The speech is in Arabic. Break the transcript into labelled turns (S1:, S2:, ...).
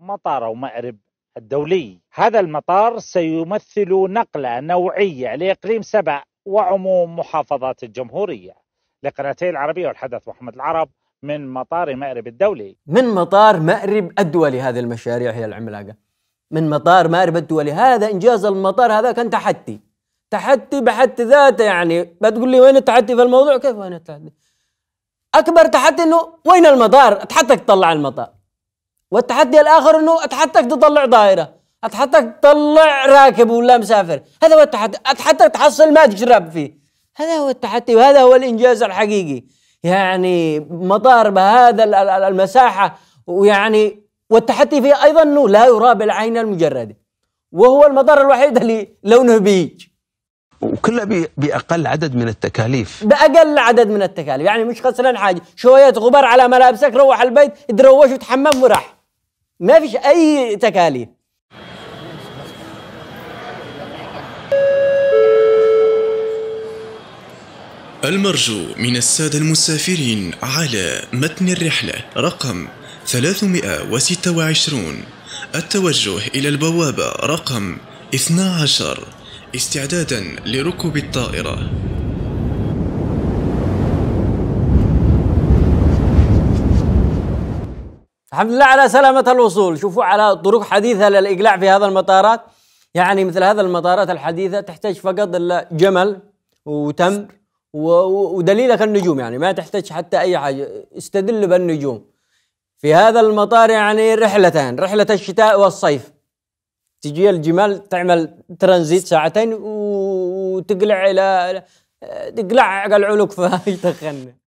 S1: مطار أو مأرب الدولي هذا المطار سيمثل نقلة نوعية لإقليم سبأ وعموم محافظات الجمهورية لقناتي العربية والحدث محمد العرب من مطار مأرب الدولي
S2: من مطار مأرب الدولي هذه المشاريع هي العملاقة من مطار مأرب الدولي هذا إنجاز المطار هذا كان تحدي تحدي بحد ذاته يعني بتقول لي وين التحدي في الموضوع كيف وين التحدي أكبر تحدي إنه وين المطار تحتك تطلع المطار والتحدي الآخر أنه أتحداك تطلع دائرة أتحداك تطلع راكب ولا مسافر هذا هو التحدي أتحداك تحصل ما تشرب فيه هذا هو التحدي وهذا هو الإنجاز الحقيقي يعني مطار بهذا المساحة ويعني والتحدي فيه أيضا أنه لا يرى بالعين المجردة وهو المطار الوحيد اللي لونه بيج وكلها باقل عدد من التكاليف باقل عدد من التكاليف يعني مش خسران حاجه شويه غبار على ملابسك روح البيت تروش وتحمم وراح ما فيش اي تكاليف
S3: المرجو من السادة المسافرين على متن الرحلة رقم 326 التوجه إلى البوابة رقم 12 استعدادا لركوب الطائرة
S2: الحمد لله على سلامة الوصول شوفوا على طرق حديثة للإقلاع في هذا المطارات يعني مثل هذا المطارات الحديثة تحتاج فقط إلا جمل وتمر ودليلك النجوم يعني ما تحتاج حتى أي حاجة استدل بالنجوم في هذا المطار يعني رحلتان رحلة الشتاء والصيف تجي الجمال تعمل ترانزيت ساعتين وتقلع إلى تقلع العنق في تخنه